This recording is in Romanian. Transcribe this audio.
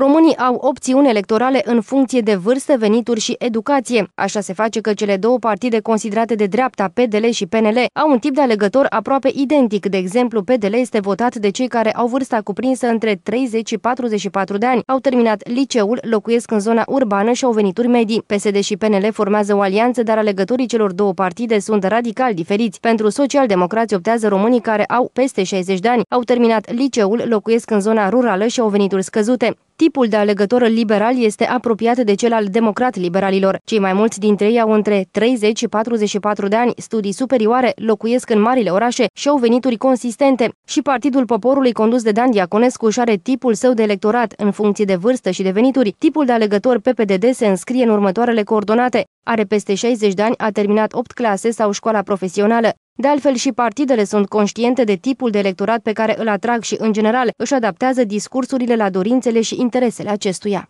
Românii au opțiuni electorale în funcție de vârstă, venituri și educație. Așa se face că cele două partide considerate de dreapta, PDL și PNL, au un tip de alegător aproape identic. De exemplu, PDL este votat de cei care au vârsta cuprinsă între 30 și 44 de ani, au terminat liceul, locuiesc în zona urbană și au venituri medii. PSD și PNL formează o alianță, dar alegătorii celor două partide sunt radical diferiți. Pentru socialdemocrați optează românii care au peste 60 de ani, au terminat liceul, locuiesc în zona rurală și au venituri scăzute. Tipul de alegător liberal este apropiat de cel al democrat-liberalilor. Cei mai mulți dintre ei au între 30 și 44 de ani, studii superioare, locuiesc în marile orașe și au venituri consistente. Și Partidul Poporului condus de Dan Diaconescu își are tipul său de electorat. În funcție de vârstă și de venituri, tipul de alegător PPDD se înscrie în următoarele coordonate. Are peste 60 de ani, a terminat 8 clase sau școala profesională. De altfel, și partidele sunt conștiente de tipul de electorat pe care îl atrag și, în general, își adaptează discursurile la dorințele și interesele acestuia.